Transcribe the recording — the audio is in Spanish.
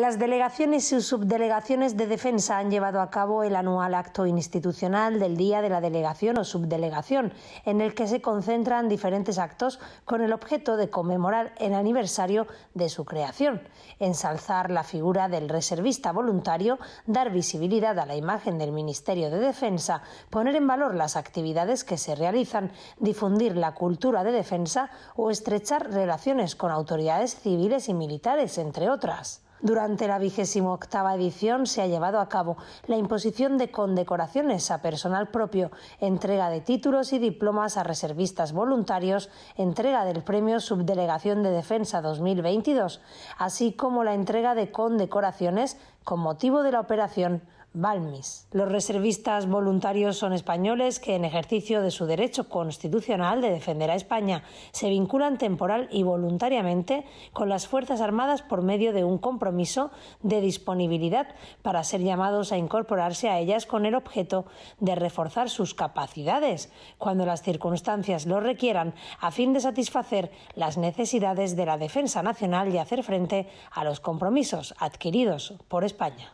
Las delegaciones y subdelegaciones de defensa han llevado a cabo el anual acto institucional del Día de la Delegación o Subdelegación, en el que se concentran diferentes actos con el objeto de conmemorar el aniversario de su creación, ensalzar la figura del reservista voluntario, dar visibilidad a la imagen del Ministerio de Defensa, poner en valor las actividades que se realizan, difundir la cultura de defensa o estrechar relaciones con autoridades civiles y militares, entre otras. Durante la vigésimo octava edición se ha llevado a cabo la imposición de condecoraciones a personal propio, entrega de títulos y diplomas a reservistas voluntarios, entrega del Premio Subdelegación de Defensa 2022, así como la entrega de condecoraciones con motivo de la operación Balmis. Los reservistas voluntarios son españoles que, en ejercicio de su derecho constitucional de defender a España, se vinculan temporal y voluntariamente con las Fuerzas Armadas por medio de un compromiso de disponibilidad para ser llamados a incorporarse a ellas con el objeto de reforzar sus capacidades cuando las circunstancias lo requieran a fin de satisfacer las necesidades de la defensa nacional y hacer frente a los compromisos adquiridos por España.